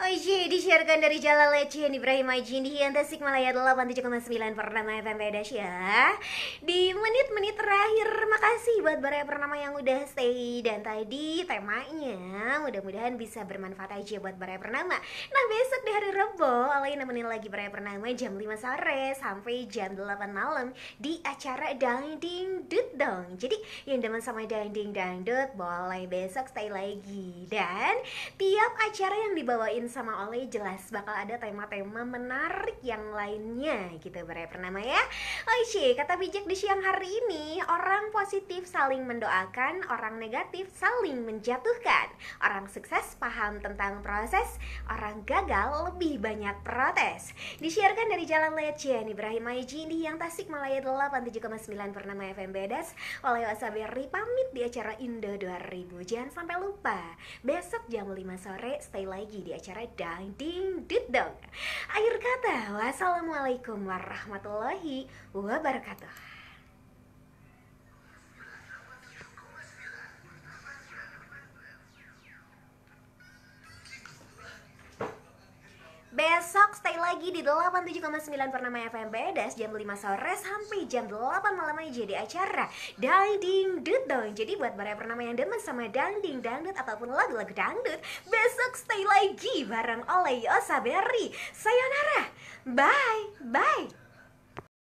OJ oh, iya, disiarkan dari Jalan Lecen Ibrahim Ajin di Hian Sigmalaya 87,9 Pernama FM Pedas ya Di menit-menit terakhir makasih buat Baraya Pernama yang udah stay Dan tadi temanya mudah-mudahan bisa bermanfaat aja buat Baraya Pernama Nah besok di hari Rebo Alay nemenin lagi Baraya Pernama jam 5 sore sampai jam 8 malam Di acara Dangding Dut Jadi yang demen sama Dangding Dangdut boleh besok stay lagi Dan tiap acara yang dibawain sama Ole jelas bakal ada tema-tema menarik yang lainnya gitu berapa Pernama ya Oishi, kata bijak di siang hari ini Orang positif saling mendoakan, orang negatif saling menjatuhkan Orang sukses paham tentang proses, orang gagal lebih banyak protes Disiarkan dari Jalan Lejen Ibrahim Aji di yang Tasik Malaya 87,9 Pernama FM Bedas Oleh Wasaberi pamit di acara Indo 2000 Jangan sampai lupa, besok jam 5 sore stay lagi di acara dang ding dong Akhir kata, wassalamualaikum warahmatullahi wabarakatuh. Besok stay lagi di 87,9 Pernama FM Bedas jam 5 sore sampai jam 8 malam aja jadi acara Dangding dong. Jadi buat para Pernama yang demen sama Dangding Dangdut ataupun lagu-lagu dangdut, besok stay YG bareng Oleh Yosa Berry. Sayonara. Bye. Bye.